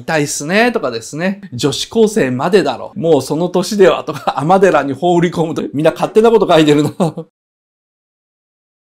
痛いっすねとかですね、女子高生までだろ、もうその年ではとか、天寺に放り込むとみんな勝手なこと書いてるな。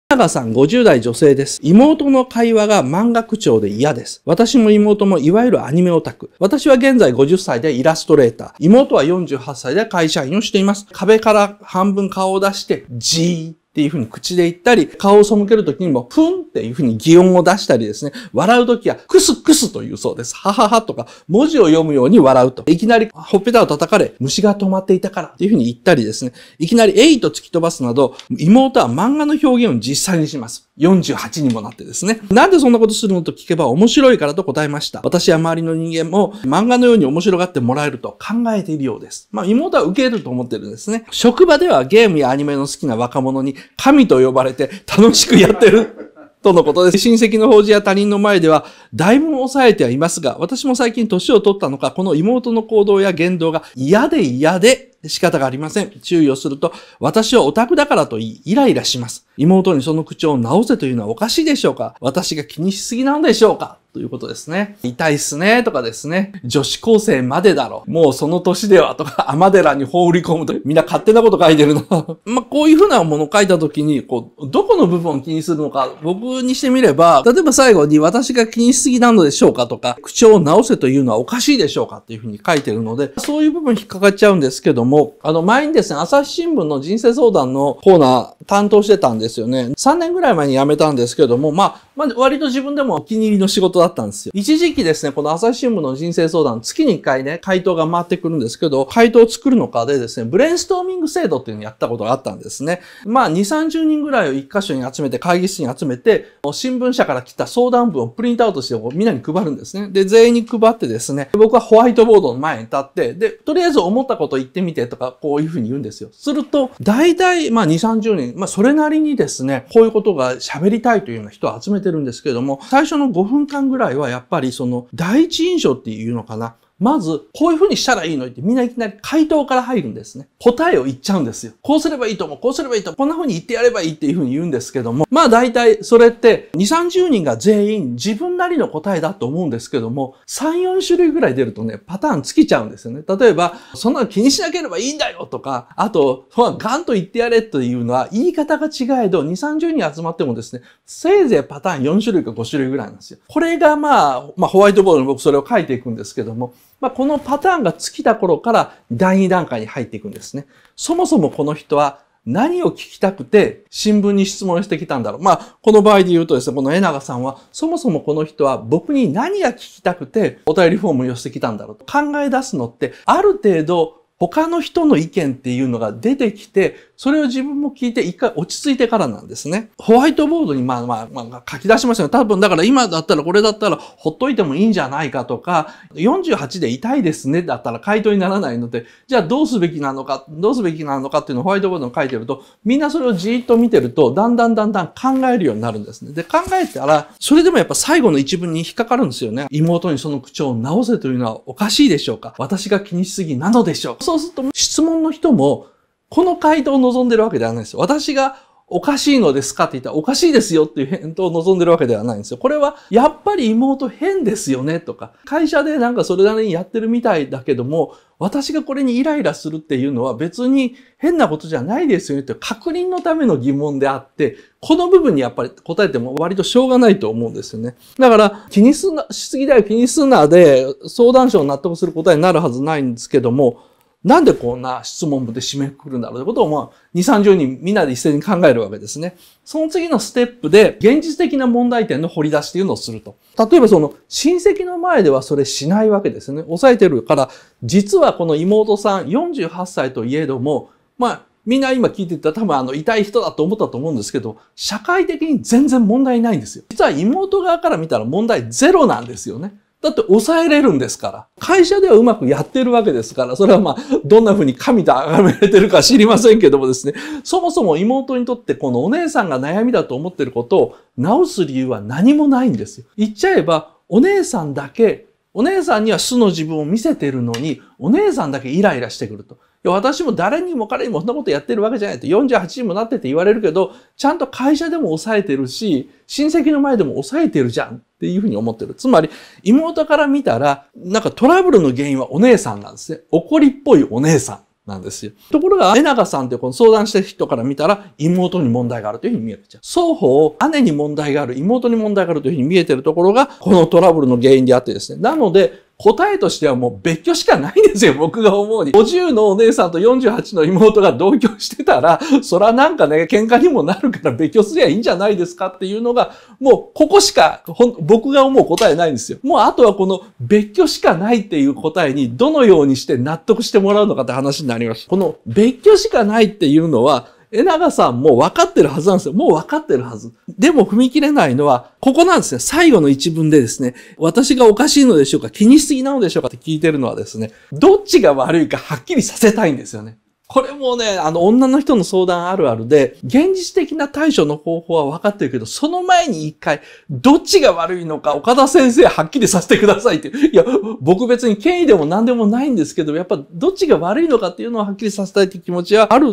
長さん50代女性です。妹の会話が漫画口調で嫌です。私も妹もいわゆるアニメオタク。私は現在50歳でイラストレーター。妹は48歳で会社員をしています。壁から半分顔を出して、じーっていうふうに口で言ったり、顔を背けるときにも、プンっていうふうに擬音を出したりですね、笑うときは、クスクスというそうです。はははとか、文字を読むように笑うと。いきなり、ほっぺたを叩かれ、虫が止まっていたからっていうふうに言ったりですね、いきなり、えいと突き飛ばすなど、妹は漫画の表現を実際にします。48にもなってですね。なんでそんなことするのと聞けば面白いからと答えました。私や周りの人間も漫画のように面白がってもらえると考えているようです。まあ妹は受けれると思ってるんですね。職場ではゲームやアニメの好きな若者に神と呼ばれて楽しくやってる。とのことです。親戚の法事や他人の前では、だいぶ抑えてはいますが、私も最近年を取ったのか、この妹の行動や言動が嫌で嫌で仕方がありません。注意をすると、私はオタクだからと言い、イライラします。妹にその口調を直せというのはおかしいでしょうか私が気にしすぎなんでしょうかということですね。痛いっすねとかですね。女子高生までだろ。もうその年ではとか、アマデラに放り込むと、みんな勝手なこと書いてるの。まあ、こういうふうなものを書いたときに、こう、どこの部分を気にするのか、僕にしてみれば、例えば最後に私が気にしすぎなのでしょうかとか、口調を直せというのはおかしいでしょうかっていうふうに書いてるので、そういう部分引っかかっちゃうんですけども、あの、前にですね、朝日新聞の人生相談のコーナー、担当してたんですよね。3年ぐらい前に辞めたんですけども、まあ、まあ、割と自分でもお気に入りの仕事だったんですよ。一時期ですね、この朝日新聞の人生相談、月に1回ね、回答が回ってくるんですけど、回答を作るのかでですね、ブレインストーミング制度っていうのをやったことがあったんですね。まあ、2、30人ぐらいを1箇所に集めて、会議室に集めて、新聞社から来た相談文をプリントアウトして、みんなに配るんですね。で、全員に配ってですね、僕はホワイトボードの前に立って、で、とりあえず思ったこと言ってみてとか、こういうふうに言うんですよ。すると、大体、まあ、2、30人、まあ、それなりにですね、こういうことが喋りたいというような人を集めてるんですけども、最初の5分間ぐらいはやっぱりその第一印象っていうのかな。まず、こういう風にしたらいいのってみんないきなり回答から入るんですね。答えを言っちゃうんですよ。こうすればいいと思う、こうすればいいと思う、こんな風に言ってやればいいっていう風に言うんですけども、まあ大体それって2、30人が全員自分なりの答えだと思うんですけども、3、4種類ぐらい出るとね、パターンつきちゃうんですよね。例えば、そんなの気にしなければいいんだよとか、あと、ガンと言ってやれというのは言い方が違えど、2、30人集まってもですね、せいぜいパターン4種類か5種類ぐらいなんですよ。これがまあ、まあホワイトボードに僕それを書いていくんですけども、まあ、このパターンが尽きた頃から第2段階に入っていくんですね。そもそもこの人は何を聞きたくて新聞に質問してきたんだろう。まあ、この場合で言うとですね、この江永さんは、そもそもこの人は僕に何が聞きたくてお便りフォームを寄せてきたんだろうと考え出すのって、ある程度他の人の意見っていうのが出てきて、それを自分も聞いて一回落ち着いてからなんですね。ホワイトボードにまあまあ、まあ、書き出しましたよ。多分だから今だったらこれだったらほっといてもいいんじゃないかとか、48で痛いですねだったら回答にならないので、じゃあどうすべきなのか、どうすべきなのかっていうのをホワイトボードに書いてると、みんなそれをじーっと見てると、だんだんだんだん考えるようになるんですね。で、考えたら、それでもやっぱ最後の一文に引っかかるんですよね。妹にその口調を直せというのはおかしいでしょうか私が気にしすぎなのでしょうそうすると質問の人もこの回答を望んでるわけではないですよ。私がおかしいのですかって言ったら、おかしいですよっていう返答を望んでるわけではないんですよ。これは、やっぱり妹変ですよねとか、会社でなんかそれなりにやってるみたいだけども、私がこれにイライラするっていうのは別に変なことじゃないですよねって確認のための疑問であって、この部分にやっぱり答えても割としょうがないと思うんですよね。だから、気にすんな、しすぎだよ、気にすんなで、相談者を納得する答えになるはずないんですけども、なんでこんな質問で締めくくるんだろうということを、まあ、二三十人みんなで一斉に考えるわけですね。その次のステップで、現実的な問題点の掘り出しというのをすると。例えばその、親戚の前ではそれしないわけですね。抑えてるから、実はこの妹さん48歳といえども、まあ、みんな今聞いてた多分あの痛い人だと思ったと思うんですけど、社会的に全然問題ないんですよ。実は妹側から見たら問題ゼロなんですよね。だって抑えれるんですから。会社ではうまくやってるわけですから、それはまあ、どんな風に神と崇められてるか知りませんけどもですね、そもそも妹にとってこのお姉さんが悩みだと思ってることを直す理由は何もないんですよ。言っちゃえば、お姉さんだけ、お姉さんには素の自分を見せてるのに、お姉さんだけイライラしてくると。私も誰にも彼にもそんなことやってるわけじゃないと48にもなってて言われるけど、ちゃんと会社でも抑えてるし、親戚の前でも抑えてるじゃんっていうふうに思ってる。つまり、妹から見たら、なんかトラブルの原因はお姉さんなんですね。怒りっぽいお姉さん。なんですよ。ところが、江長さんってこの相談した人から見たら、妹に問題があるというふうに見えるじゃん。双方、姉に問題がある、妹に問題があるというふうに見えてるところが、このトラブルの原因であってですね。なので、答えとしてはもう別居しかないんですよ、僕が思うに。50のお姉さんと48の妹が同居してたら、そらなんかね、喧嘩にもなるから別居すりゃいいんじゃないですかっていうのが、もうここしか、僕が思う答えないんですよ。もうあとはこの別居しかないっていう答えにどのようにして納得してもらうのかって話になります。この別居しかないっていうのは、江永さんも分かってるはずなんですよ。もう分かってるはず。でも踏み切れないのは、ここなんですね。最後の一文でですね、私がおかしいのでしょうか気にしすぎなのでしょうかって聞いてるのはですね、どっちが悪いかはっきりさせたいんですよね。これもね、あの、女の人の相談あるあるで、現実的な対処の方法は分かってるけど、その前に一回、どっちが悪いのか、岡田先生はっきりさせてくださいって。いや、僕別に権威でも何でもないんですけど、やっぱどっちが悪いのかっていうのをはっきりさせたいって気持ちはある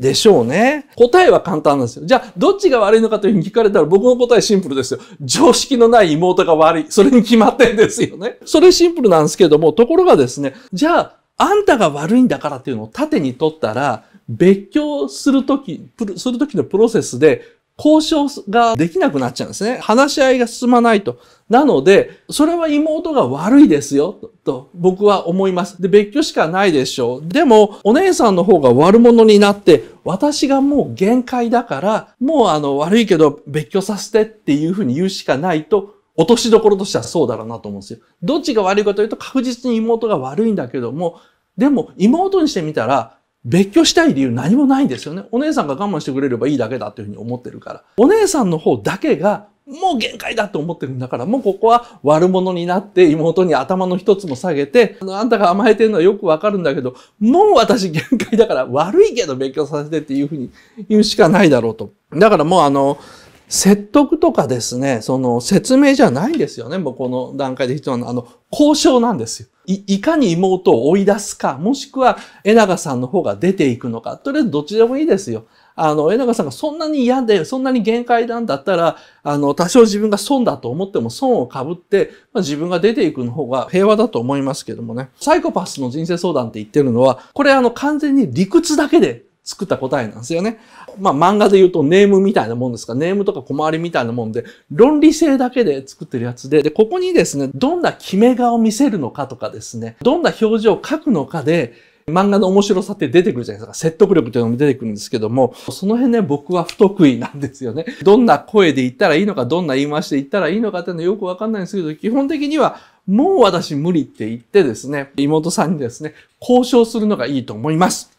でしょうね。答えは簡単なんですよ。じゃあ、どっちが悪いのかというふうに聞かれたら僕の答えシンプルですよ。常識のない妹が悪い。それに決まってんですよね。それシンプルなんですけども、ところがですね、じゃあ、あんたが悪いんだからっていうのを縦に取ったら、別居するとき、するときのプロセスで、交渉ができなくなっちゃうんですね。話し合いが進まないと。なので、それは妹が悪いですよと、と、僕は思います。で、別居しかないでしょう。でも、お姉さんの方が悪者になって、私がもう限界だから、もうあの、悪いけど別居させてっていうふうに言うしかないと、落としどころとしてはそうだろうなと思うんですよ。どっちが悪いかというと、確実に妹が悪いんだけども、でも、妹にしてみたら、別居したい理由何もないんですよね。お姉さんが我慢してくれればいいだけだっていうふうに思ってるから。お姉さんの方だけがもう限界だと思ってるんだから、もうここは悪者になって妹に頭の一つも下げて、あんたが甘えてるのはよくわかるんだけど、もう私限界だから悪いけど勉強させてっていうふうに言うしかないだろうと。だからもうあの、説得とかですね、その説明じゃないんですよね。もうこの段階で必要なあの、交渉なんですよい。いかに妹を追い出すか、もしくは江永さんの方が出ていくのか、とりあえずどっちでもいいですよ。あの、江永さんがそんなに嫌で、そんなに限界なんだったら、あの、多少自分が損だと思っても損をかぶって、まあ、自分が出ていくの方が平和だと思いますけどもね。サイコパスの人生相談って言ってるのは、これあの、完全に理屈だけで作った答えなんですよね。まあ漫画で言うとネームみたいなもんですか、ネームとか小回りみたいなもんで、論理性だけで作ってるやつで、で、ここにですね、どんな決め顔を見せるのかとかですね、どんな表情を書くのかで、漫画の面白さって出てくるじゃないですか。説得力というのも出てくるんですけども、その辺ね、僕は不得意なんですよね。どんな声で言ったらいいのか、どんな言い回しで言ったらいいのかっていうのはよくわかんないんですけど、基本的には、もう私無理って言ってですね、妹さんにですね、交渉するのがいいと思います。